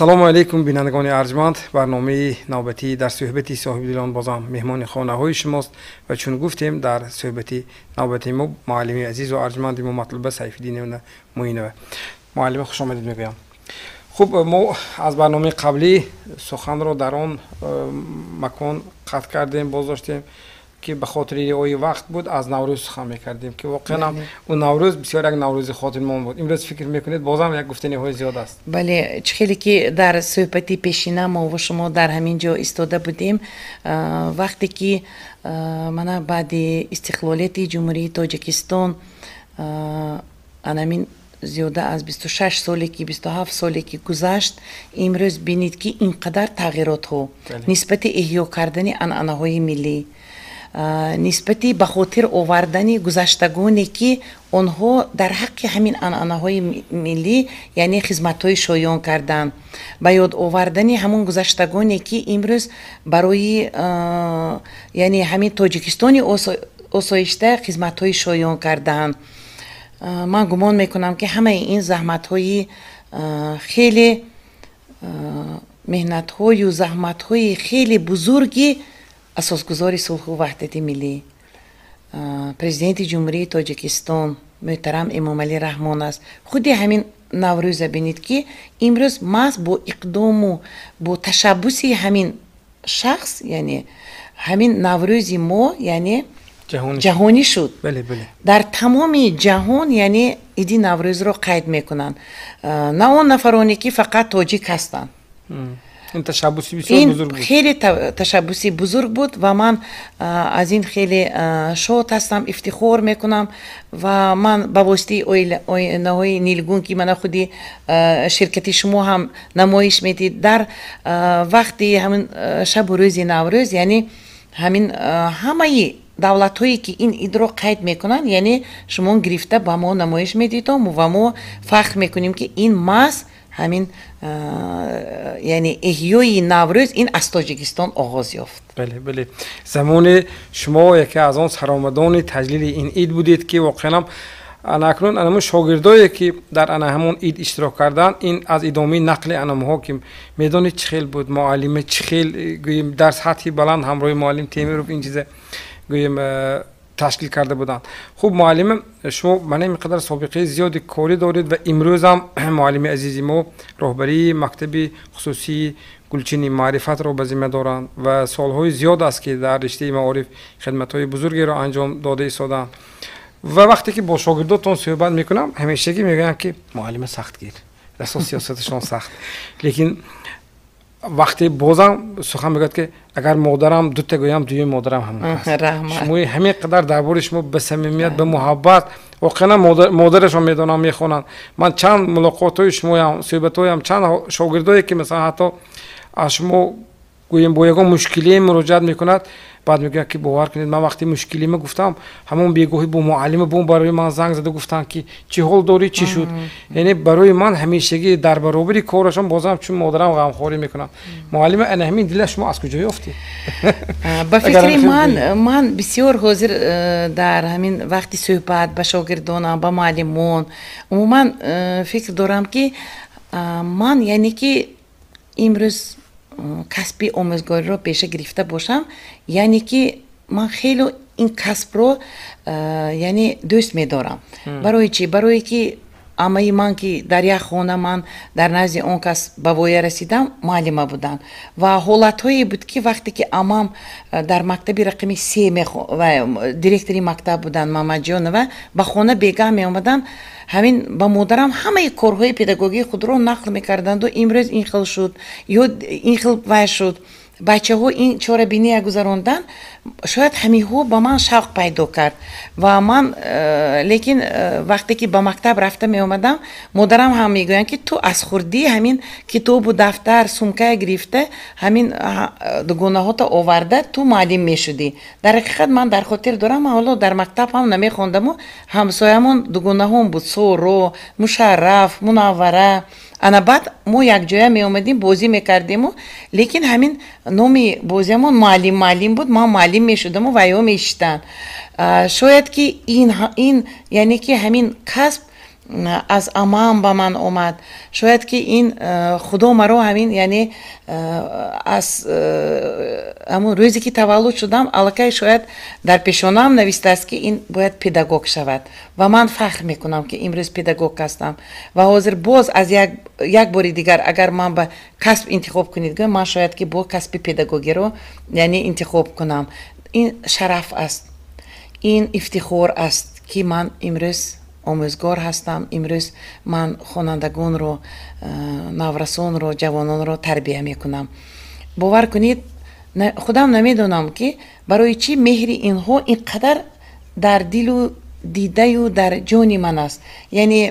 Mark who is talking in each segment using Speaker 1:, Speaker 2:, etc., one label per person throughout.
Speaker 1: ассалому алайкум бинандагони арҷманд барномаи навбатӣ дар сӯҳбати соҳибдилон бозам меҳмони хонаҳои шумост ва чун гуфтем дар сӯҳбати навбатии мо муаллими азизу арҷманди мо матлуба сайфиддиновна муинова муаллима хушомадед мегӯям хуб мо аз барномаи қаблӣ суханро дар он э, макон қатъ кардем боздоштем ки ба хотири риои вақт буд аз наврӯз сухан мекардем ки воқеанам у наврӯз бисёр як наврӯзи хотирмон буд имрӯз фикр мекунед бозам як гуфтаниҳои зиёд аст
Speaker 2: бале чӣ хеле ки дар суҳбати пешина мову шумо дар ҳамин ҷо истода будем вақте ки мана баъди истиқлолияти ҷумҳурии тоҷикистон анамин зиёда аз бисту шаш соле ки бисту ҳафт соле ки гузашт имрӯз бинед ки ин қадар тағйиротҳо нисбати эҳьё кардани анъанаҳои миллӣ нисбати ба хотир овардани гузаштагоне ки онҳо дар ҳаққи ҳамин анъанаҳои миллӣ яъне хизматҳои шоён кардан ба ёд овардани ҳамон гузаштагоне ки имрӯз барои яъне ҳамин тоҷикистони осоишта хизматҳои шоён кардан ман гумон мекунам ки ҳамаи ин заҳматҳои хеле меҳнатҳою заҳматҳои хеле бузурги асосгузори сулҳу ваҳдати миллӣ президенти ҷумҳурии тоҷикистон муҳтарам эмомалӣ раҳмон аст худи ҳамин наврӯза бинед ки имрӯз маҳз бо иқдому бо ташаббуси ҳамин шахс яъне ҳамин наврӯзи мо яъне ҷаҳонӣ шуд дар тамоми ҷаҳон яъне иди наврӯзро қайд мекунанд на он нафароне ки фақат тоҷик ҳастанд хеле ташаббуси бузург буд ва ман аз ин хеле шод ҳастам ифтихор мекунам ва ман ба воситаи оинаҳои нилгун ки мана худи ширкати шумо ҳам намоиш медид дар вақти ҳамин шабу рӯзи наврӯз яъне ҳамин ҳамаи давлатҳое ки ин идро қайд мекунанд яъне шумо гирифта ба мо намоиш медидом ва мо фахр мекунем ки ин маст
Speaker 1: همین یعنی احیوی نوروز این از تاجیکستان آغاز یافت بله بله زمان شما یکی از آن سرامدان تجلیل این اید بودید که واقعا انا اکنون انا شاگردایی که در انا همون اید اشتراک کردن این از ادامه نقل انا ها که چخیل بود معلم چخیل گوییم درس حتی بلند همراه معلم تیمی رو اینجیزه گوییم ташкил карда буданд хуб муаллима шумо мана ин қадар собиқаи зиёди корӣ доред ва имрӯзам муаллими азизи мо роҳбарии мактаби хусусии гулчини маърифатро ба зимма доранд ва солҳои зиёд аст ки дар риштаи маориф хидматҳои бузургеро анҷом дода истодаанд ва вақте ки бо шогирдотон суҳбат мекунам ҳамешагӣ мегӯянд ки муаллима сахтгир расо сиёсаташон сахт лекин وقتی بازم سخن میگاد که اگر مادرم دو تگویم دوی مادرم هم هست شما همه قدر درباره شما به سمیت به محبت واقعا مادرش میدونم میخونن من چند ملاقات های شما هم صحبت چند شاگردایی که مثلا حتی از شما гӯем бо ягон мушкиле муроҷиат мекунад баъд мегӯяд ки бовар кунед ман вақти мушкилима гуфтам ҳамон бегоҳӣ бо муаллима бо барои ман занг заду гуфтанд ки чӣ ҳол дорӣ чӣ шуд яъне барои ман ҳамешагӣ дар баробари корашон бозам чун модарам ғамхорӣ мекунам муаллима ана ҳамин дила шумо аз куҷо ёфтед ба фикри ман
Speaker 2: ман бисёр ҳозир э, дар ҳамин вақти суҳбат ба шогирдонам ба муаллимон умуман э, фикр дорам ки ман яъне ки имрӯз касби омӯзгориро пеша гирифта бошам яъне ки ман хело ин касбро э, яъне дӯст медорам барои чи барое ки амаи ман ки дар як хона ман дар назди он кас ба воя расидам муаллима будам ва ҳолатҳое буд ки вақте ки амам э, дар мактаби рақами се директори мактаб будан мамаҷонова ба хона бегаҳ меомадан ҳамин ба модарам ҳамаи корҳои педагогии худро нақл мекарданду имрӯз ин хел шуд ё ин хел вай шуд бачаҳо ин чорабиния гузарондан шояд ҳамиҳо ба ман шавқ пайдо кард ва ман э, лекин э, вақте ки ба мактаб рафта меомадам модарам ҳам мегӯянд ки ту аз хурдӣ ҳамин китобу дафтар сумкая гирифта ҳамин дугонаҳото э, оварда ту муаллим мешудӣ дар ҳақиқат ман дар хотир дорам ҳоло дар мактаб ҳам намехондаму ҳамсоямон дугонаҳом буд соро мушарраф мунаввара ана баъд мо якҷоя меомадем бозӣ мекардему лекин ҳамин номи бозиамон муаллим муаллим буд ман муаллим мешудаму ва ё меишитан шояд ки ин яъне ки ҳамин касб Э, аз амаам ба ман омад шояд ки ин э, худо маро ҳамин яъне э, аз ҳамун рӯзе ки таваллуд шудам аллакай шояд дар пешонаам навистааст ки ин бояд педагог шавад ва ман фахр мекунам ки имрӯз педагог ҳастам ва ҳозир боз аз як бори дигар агар ман ба касб интихоб кунед гӯем ман шояд ки бо касби педагогиро яъне интихоб кунам ин шараф аст ин ифтихор аст ки ман имрӯз омӯзгор ҳастам имрӯз ман хонандагонро э, наврасонро ҷавононро тарбия мекунам бовар кунед худам намедонам ки барои чӣ меҳри инҳо ин қадар дар дилу дидаю дар ҷони ман аст яъне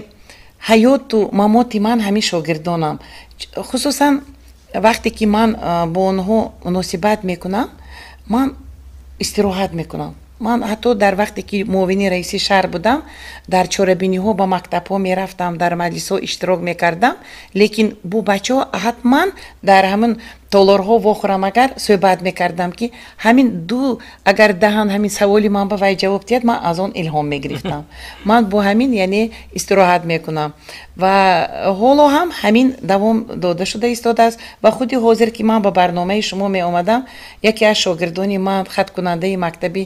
Speaker 2: ҳаёту мамоти ман ҳамин шогирдонам хусусан вақте ки ман э, бо онҳо муносибат мекунам ман истироҳат мекунам ман ҳатто дар вақте ки муовини раиси шаҳр будам дар чорабиниҳо ба мактабҳо мерафтам дар маҷлисҳо иштирок мекардам лекин бу бачаҳо ҳатман дар ҳамн толорҳо вохӯрамагар суҳбат мекардам ки ҳамин ду агар даҳан ҳамин саволи ман ба вай ҷавоб диҳад ман аз он илҳом мегирифтам ман бо ҳамин яъне истироҳат мекунам ва ҳоло ҳам ҳамин давом дода шуда истодааст ва худи ҳозир ки ман ба барномаи шумо меомадам яке аз шогирдони ман хаткунандаи мактаби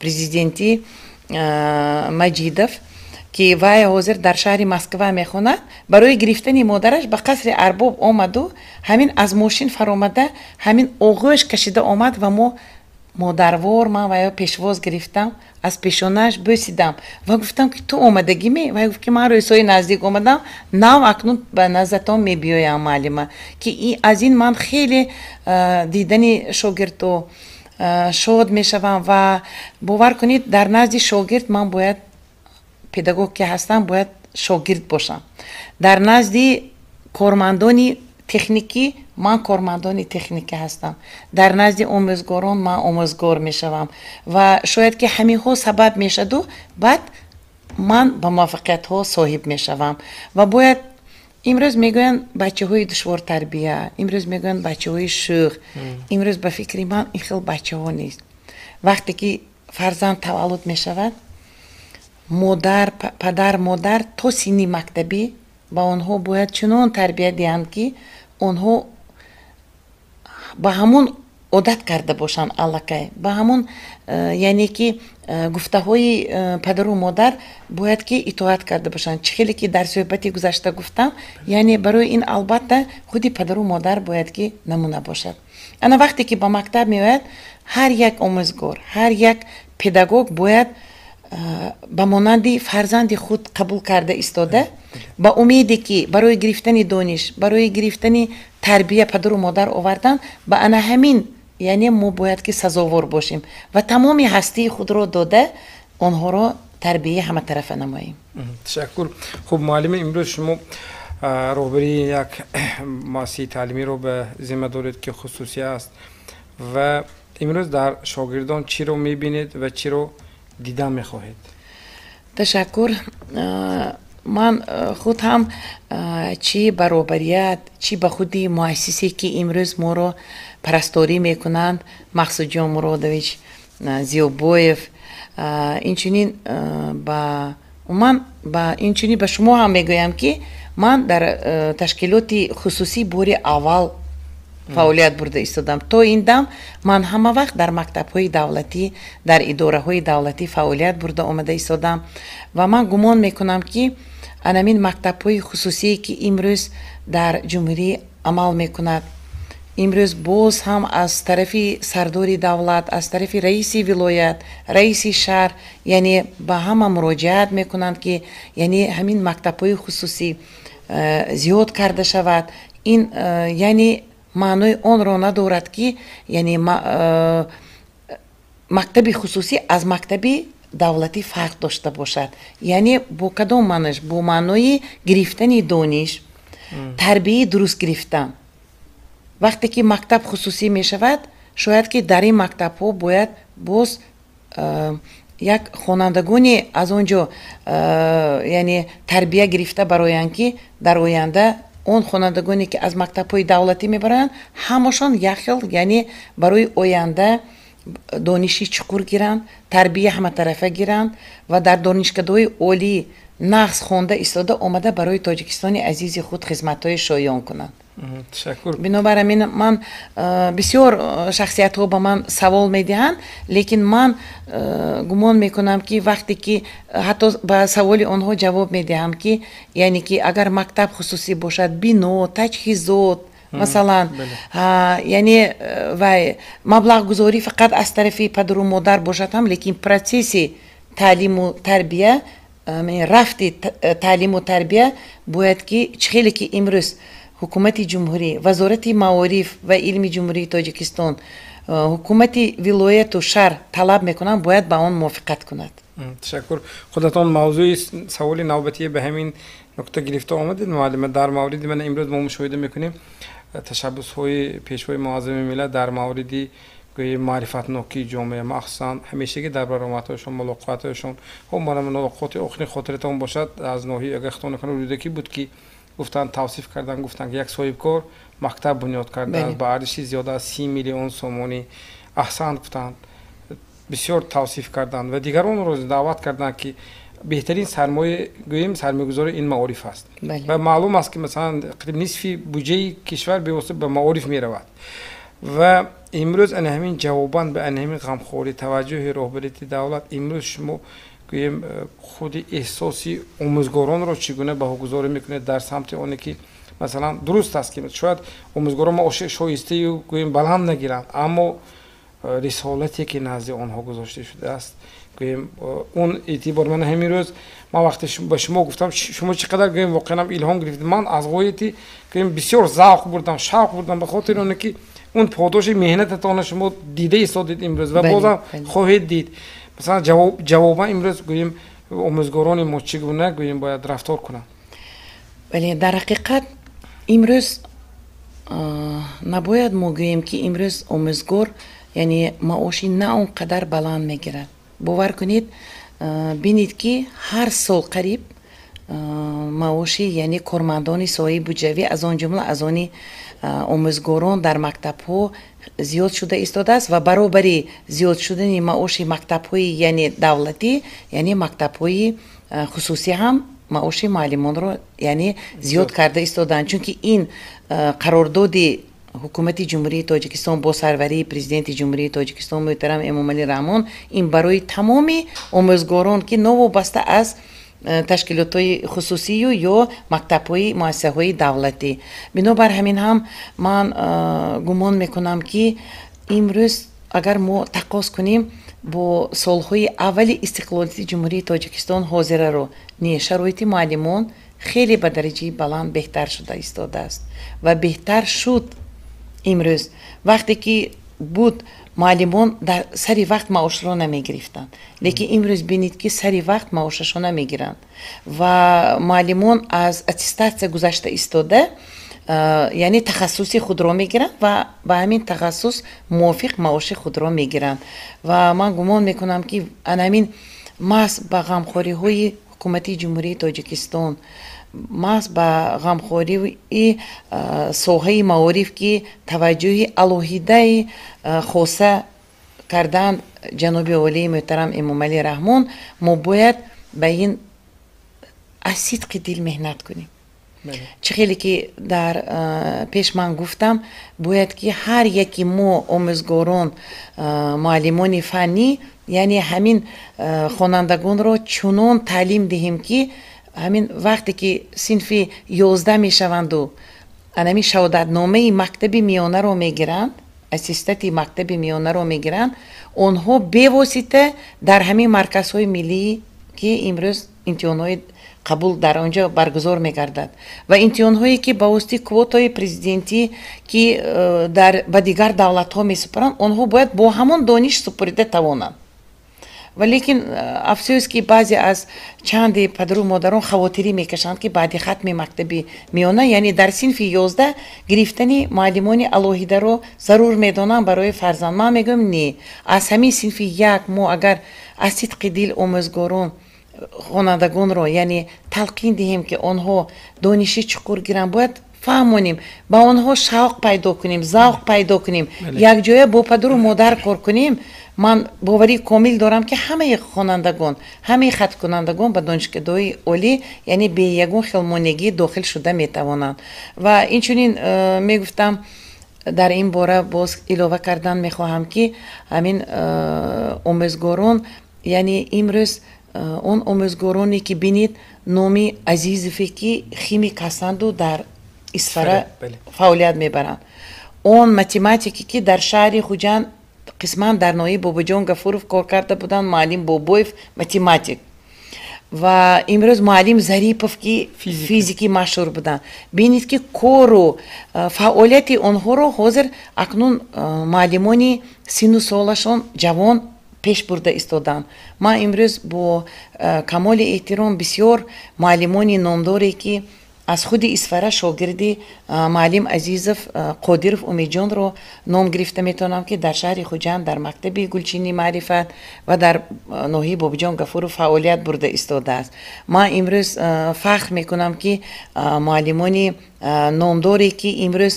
Speaker 2: президентӣ маҷидов ки вай ҳозир дар шаҳри москва мехонад барои гирифтани модараш ба қасри арбоб омаду ҳамин аз мошин фаромада ҳамин оғӯш кашида омад ва мо модарвор ман ваё пешвоз гирифтам аз пешонааш бӯсидам ва гуфтам ки ту омадагиме ва гуфт ки ман рӯйсои наздик омадам нав акнун ба назатон мебиёям муаллима ки аз ин ман хеле дидани шогирдо шод мешавам ва бовар кунед дар назди шогирд ман бояд педагог ки ҳастам бояд шогирд бошам дар назди кормандони техникӣ ман кормандони техникӣ ҳастам дар назди омӯзгорон ман омӯзгор мешавам ва шояд ки ҳаминҳо сабаб мешаду баъд ман ба муваффақиятҳо соҳиб мешавам ва бояд имрӯз мегӯянд бачаҳои душвортарбия имрӯз мегӯянд бачаҳои шӯх имрӯз ба фикри ман ин хел бачаҳо нест вақте ки фарзанд таваллуд мешавад модар падар модар то синни мактабӣ ба онҳо бояд чунон тарбия диҳанд ки онҳо ба ҳамон одат карда бошанд аллакай ба ҳамон э, яъне ки э, гуфтаҳои э, падару модар бояд ки итоат карда бошанд чӣ хеле ки дар суҳбати гузашта гуфтам яъне барои ин албатта худи падару модар бояд ки намуна бошад ана вақте ки ба мактаб меояд ҳар як омӯзгор ҳар як педагог бояд به مانند فرزند خود قبول کرده ایستاده با امیدی که برای گرفتن دانش برای گرفتن تربیه پدر و مادر آوردن با انا همین یعنی ما باید که سزاوار باشیم و تمامی هستی خود را داده آنها را تربیه همه طرف نماییم
Speaker 1: تشکر خب معلم امروز شما روبری یک ماسی تعلیمی رو به ذمه دارید که خصوصی است و امروز در شاگردان چی رو میبینید و چی رو дида мехоҳед
Speaker 2: ташаккур ман худ ҳам чӣ баробарият чӣ ба худи муассисе ки имрӯз моро парасторӣ мекунанд мақсудҷон муродович зиёбоев инчунин ба ман ба инчунин ба шумо ҳам мегӯям ки ман дар ташкилоти хусусӣ бори аввал фаъолият бурда истодам то ин дам ман ҳамавақт дар мактабҳои давлатӣ дар идораҳои давлатӣ фаъолият бурда омада истодам ва ман гумон мекунам ки анамин мактабҳои хусусие ки имрӯз дар ҷумҳурӣ амал мекунад имрӯз боз ҳам аз тарафи сардори давлат аз тарафи раиси вилоят раиси шаҳр яъне ба ҳама муроҷиат мекунанд ки яъне ҳамин мактабҳои хусусӣ э, зиёд карда шавад ин э, яъне маънои онро надорад ки яъне э, мактаби хусусӣ аз мактаби давлатӣ фарқ дошта бошад яъне бо кадом маънош бо маънои гирифтани дониш тарбияи дуруст гирифтан вақте ки мактаб хусусӣ мешавад шояд ки дар ин мактабҳо бояд боз э, як хонандагони аз он ҷо э, яъне тарбия гирифта бароянд ки дар оянда он хонандагоне ки аз мактабҳои давлатӣ мебаранд ҳамашон яхел яъне барои оянда дониши чуқур гиранд тарбия ҳаматарафа гиранд ва дар донишкадаҳои олӣ нағз хонда истода омада барои тоҷикистони азизи худ хизматҳои шоён кунад ташаккур бинобар амин ман э, бисёр э, шахсиятҳо ба ман савол медиҳанд лекин ман э, гумон мекунам ки вақте ки ҳатто ба саволи онҳо ҷавоб медиҳам ки яъне ки агар мактаб хусусӣ бошад бино таҷҳизот масалан яъне вай маблағгузорӣ фақат аз тарафи падару модар бошад ҳам лекин процесси таълиму тарбия Э, рафти э, таълиму тарбия бояд ки чихеле ки имрӯз ҳукумати ҷумҳурӣ вазорати маориф ва илми ҷумҳурии тоҷикистон э, ҳукумати вилояту шаҳр талаб мекунанд бояд ба он мувофиқат кунад
Speaker 1: ташаккур худатон мавзӯи саволи навбатие ба ҳамин нукта гирифта омадед муаллима дар мавриди мана имрӯз мо мушоҳида мекунем ташаббусҳои пешвои муаззами милат дар мавриди گویی معرفت نوکی جامعه خب ما همیشه که در برامتهایشون ملاقاتشون هم برای ملاقات اخنی خاطرتون باشد از ناحیه اگر اختان کنه کی بود که گفتن توصیف کردن گفتن که یک صاحب کار مکتب بنیاد کردن با ارزش زیاد از میلیون سومونی احسان گفتند بسیار توصیف کردند و دیگران روز دعوت کردند که بهترین سرمایه گویم سرمایه گذار این معارف است بله. و معلوم است که مثلا نصفی بودجه کشور به به معارف می رود و امروز ان همین جوابان به ان همین غمخوری توجه رهبریت دولت امروز شما گوییم خود احساسی آموزگاران را چگونه به گذاری میکنه در سمت اونه که مثلا درست است که شاید آموزگاران ما شایسته و گوییم بلند نگیرند اما رسالتی که نزد آنها گذاشته شده است گوییم اون اعتبار من همین روز ما وقتی به شما گفتم شما چقدر گوییم واقعا الهام گرفتید من از غایتی گوییم بسیار ذوق بردم شوق بردم به خاطر اونه که اون پاداش مهنتتان شما دیده ایستادید امروز و باز هم خواهید دید مثلا جواب جواب امروز گوییم آموزگاران ما چگونه گوییم باید رفتار کنند
Speaker 2: ولی در حقیقت امروز نباید ما گوییم که امروز آموزگار یعنی معاشی نه اونقدر بلند میگیرد бовар кунед бинед ки ҳар сол қариб маоши яъне кормандони соҳаи буҷавӣ аз он ҷумла аз они омӯзгорон дар мактабҳо зиёд шуда истодааст ва баробари зиёд шудани маоши мактабҳои яъне давлатӣ яъне мактабҳои хусусӣ ҳам маоши муаллимонро яъне зиёд карда истодаанд чунки ин қарордоди ҳукумати ҷумҳурии тоҷикистон бо сарварии президенти ҷумҳурии тоҷикистон муҳтарам эмомалӣ раҳмон ин барои тамоми омӯзгорон ки новобаста аст Э, ташкилотҳои хусусию ё мактабҳои муассисаҳои давлатӣ бинобар ҳамин ҳам ман э, гумон мекунам ки имрӯз агар мо тақоз кунем бо солҳои аввали истиқлолияти ҷумҳурии тоҷикистон ҳозираро не шароити муаллимон хеле ба дараҷаи баланд беҳтар шуда истодааст ва беҳтар шуд имрӯз вақте ки буд муаллимон дар сари вақт маошро намегирифтанд лекин имрӯз бинед ки сари вақт маошашо намегиранд ва муаллимон аз аттестатсия гузашта истода яъне тахассуси худро мегиранд ва ба ҳамин тахассус мувофиқ маоши худро мегиранд ва ман гумон мекунам ки анамин маҳз ба ғамхориҳои ҳукумати ҷумҳурии тоҷикистон маҳз ба ғамхории соҳаи маориф ки таваҷҷӯҳи алоҳидаи хоса кардаанд ҷаноби олии муҳтарам эмомалӣ раҳмон мо бояд ба ин аз сидқи дил меҳнат кунем чӣ хеле ки дар пеш ман гуфтам бояд ки ҳар яки мо омӯзгорон муаллимони фаннӣ яъне ҳамин хонандагонро чунон таълим диҳем ки ҳамин вақте ки синфи ёзда мешаванду анамин шаҳодатномаи мактаби миёнаро мегиранд ассистати мактаби миёнаро мегиранд онҳо бевосита дар ҳамин марказҳои миллии ки имрӯз имтиҳонҳои қабул дар онҷо баргузор мегардад ва имтиҳонҳое ки ба воситаи квотаи президентӣ ки э, ба дигар давлатҳо месупаранд онҳо бояд бо ҳамон дониш супурида тавонанд валекин э, афсӯс ки баъзе аз чанди падару модарон хавотирӣ мекашанд ки баъди хатми мактаби миёна яъне дар синфи ёзда гирифтани муаллимони алоҳидаро зарур медонанд барои фарзанд ман мегӯям не аз ҳамин синфи як мо агар аз сидқи дил омӯзгорон э, хонандагонро яъне талқин диҳем ки онҳо дониши чуқур гиранд бояд фаҳмонем ба онҳо шавқ пайдо кунем завқ пайдо кунем якҷоя бо падару модар кор кунем ман боварӣ комил дорам ки ҳамаи хонандагон ҳамаи хаткунандагон ба донишкадаҳои олӣ яъне бе ягон хелмонигӣ дохил шуда метавонанд ва инчунин э, мегуфтам дар ин бора боз илова кардан мехоҳам ки ҳамин э, омӯзгорон яъне имрӯз э, он омӯзгороне ки бинед номи азизове ки химик ҳастанду дар исфара фаъолият мебаранд он математики ки дар шаҳри хуҷанд қисман дар ноии бобоҷон гафуров кор карда буданд муаллим бобоев математик ва имрӯз муаллим зарипов ки физики машҳур буданд бинед ки кору э, фаъолияти онҳоро ҳозир акнун э, муаллимони сину солашон ҷавон пеш бурда истоданд ман имрӯз бо э, камоли эҳтиром бисёр муаллимони номдоре ки аз худи исфара шогирди муаллим азизов қодиров умедҷонро ном гирифта метавонам ки дар шаҳри хуҷанд дар мактаби гулчини маърифат ва дар ноҳияи бобиҷон гафуров фаъолият бурда истодааст ман имрӯз фахр мекунам ки муаллимони номдоре ки имрӯз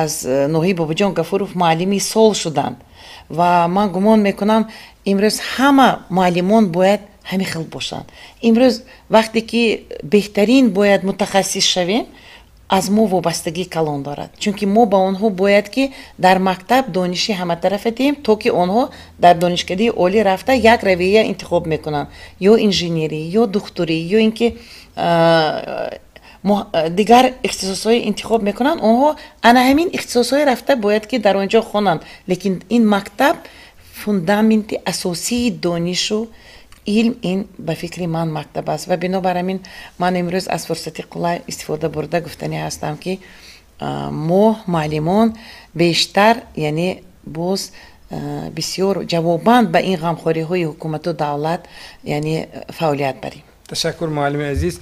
Speaker 2: аз ноҳияи бобиҷон гафуров муаллими сол шуданд ва ман гумон мекунам имрӯз ҳама муаллимон бояд ҳамин хел бошанд имрӯз вақте ки беҳтарин бояд мутахассис шавем аз мо вобастагӣ калон дорад чунки мо ба онҳо бояд ки дар мактаб дониши ҳаматарафа диҳем то ки онҳо дар донишкадаи олӣ рафта як равия интихоб мекунанд ё инженерӣ ё духтурӣ ё ин ки дигар ихтисосҳое интихоб мекунанд онҳо ана ҳамин ихтисосҳое рафта бояд ки дар он ҷо хонанд лекин ин мактаб фундаменти асосии донишу илм ин ба фикри ман мактаб аст ва бинобар амин ман имрӯз аз фурсати қулай истифода бурда гуфтани ҳастам ки мо муаллимон бештар яъне боз бисёр ҷавобанд ба ин ғамхориҳои ҳукумату давлат яъне фаъолият барем
Speaker 1: ташаккур муаллими азиз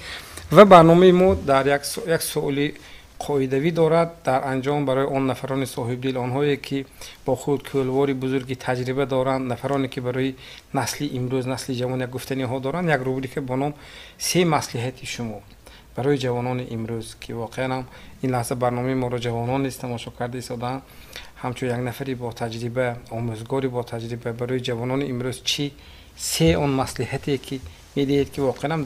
Speaker 1: ва барномаи мо дар як суоли қоидавӣ дорад дар анҷом барои он нафарони соҳибдил онҳое ки бо худ кӯлвори бузурги таҷриба доранд нафароне ки барои насли имрӯз насли ҷавон як гуфтаниҳо доранд як рубрика бо ном се маслиҳати шумо барои ҷавонони имрӯз ки воқеанам ин лаҳза барномаи моро ҷавонони тамошо карда истодаанд ҳамчун як нафари бо таҷриба омӯзгори бо таҷриба барои ҷавонони имрӯз чи се он маслиҳате ки медиҳед ки воқеанам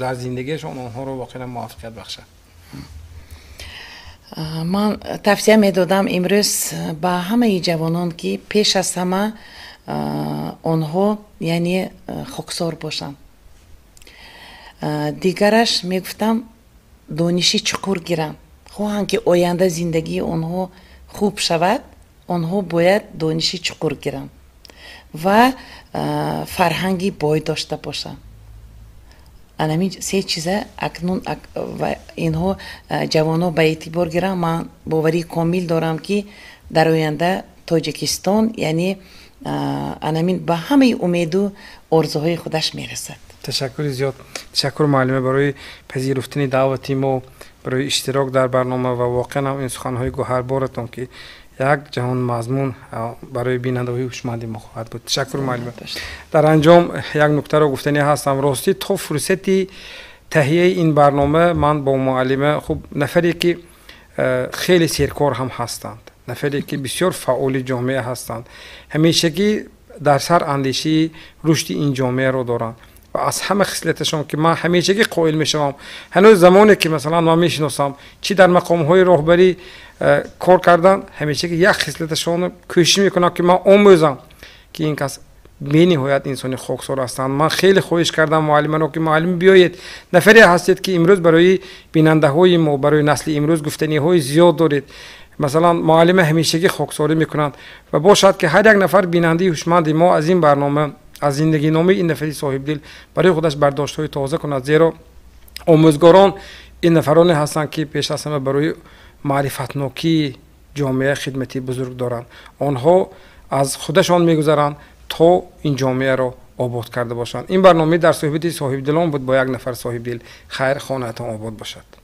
Speaker 1: дар зиндагиашон онҳоро воқеан муваффиқият бахшад
Speaker 2: ман тавсия медодам имрӯз ба ҳамаи ҷавонон ки пеш аз ҳама онҳо яъне хоксор бошанд дигараш мегуфтам дониши чуқур гиранд хоҳанд ки оянда зиндагии онҳо хуб шавад онҳо бояд дониши чуқур гиранд ва фарҳанги бой дошта бошанд анамин се чиза акнун инҳо э, ҷавоно ба эътибор гиранд ман боварӣ комил дорам ки дар оянда тоҷикистон яъне э, анамин ба ҳамаи умеду орзуҳои худаш
Speaker 1: мерасад ташаккури зиёд ташаккур муаллима барои пазируфтани даъвати мо барои иштирок дар барнома ва воқеан ҳам ин суханҳои гуҳарборатон ки як ҷаҳон мазмун барои бинандагои ҳушмандӣ мо хоҳад буд ташаккур муаллима дар анҷом як нуктаро гуфтани ҳастам ростӣ то фурсати таҳияи ин барнома ман бо муаллима хуб нафаре ки э, хеле серкор ҳам ҳастанд нафаре ки бисёр фаъоли ҷомеа ҳастанд ҳамешагӣ дар сар андешаи рушди ин ҷомеаро доранд و از همه شما که من همیشگی قائل شوم هنوز زمانی که مثلا ما میشناسم چی در مقام های رهبری کار کردن همیشگی یک شما کوشش میکنم که من آموزم که این کس بینی نهایت انسان خاکسار هستند من خیلی خواهش کردم معلمانو که معلم بیایید نفری هستید که امروز برای بیننده های ما برای نسل امروز گفتنی های زیاد دارید مثلا معلم همیشگی خوکسوری میکنند و باشد که هر یک نفر بیننده هوشمند ما از این برنامه از زندگی نامه این نفری صاحب دل برای خودش برداشت های تازه کند زیرا آموزگاران این نفران هستند که پیش از همه برای معرفتناکی جامعه خدمتی بزرگ دارند آنها از خودشان میگذرند تا این جامعه را آباد کرده باشند این برنامه در صحبت صاحب دلان بود با یک نفر صاحب دل خیر خانهتان آباد باشد